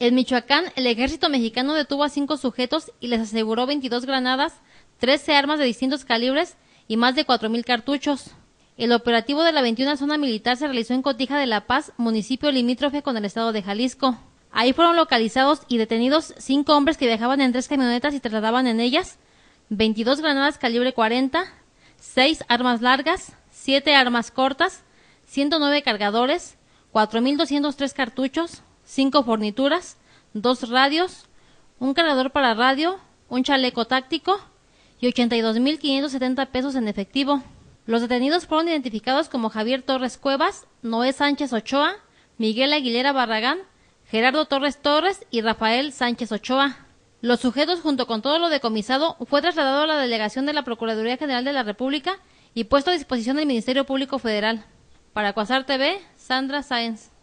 En Michoacán, el ejército mexicano detuvo a cinco sujetos y les aseguró 22 granadas, 13 armas de distintos calibres y más de 4.000 cartuchos. El operativo de la 21 zona militar se realizó en Cotija de La Paz, municipio limítrofe con el estado de Jalisco. Ahí fueron localizados y detenidos cinco hombres que viajaban en tres camionetas y trasladaban en ellas 22 granadas calibre 40, 6 armas largas, 7 armas cortas, 109 cargadores, 4.203 cartuchos, cinco fornituras, dos radios, un cargador para radio, un chaleco táctico y 82.570 pesos en efectivo. Los detenidos fueron identificados como Javier Torres Cuevas, Noé Sánchez Ochoa, Miguel Aguilera Barragán, Gerardo Torres Torres y Rafael Sánchez Ochoa. Los sujetos, junto con todo lo decomisado, fue trasladado a la delegación de la Procuraduría General de la República y puesto a disposición del Ministerio Público Federal. Para Cuasar TV, Sandra Sáenz.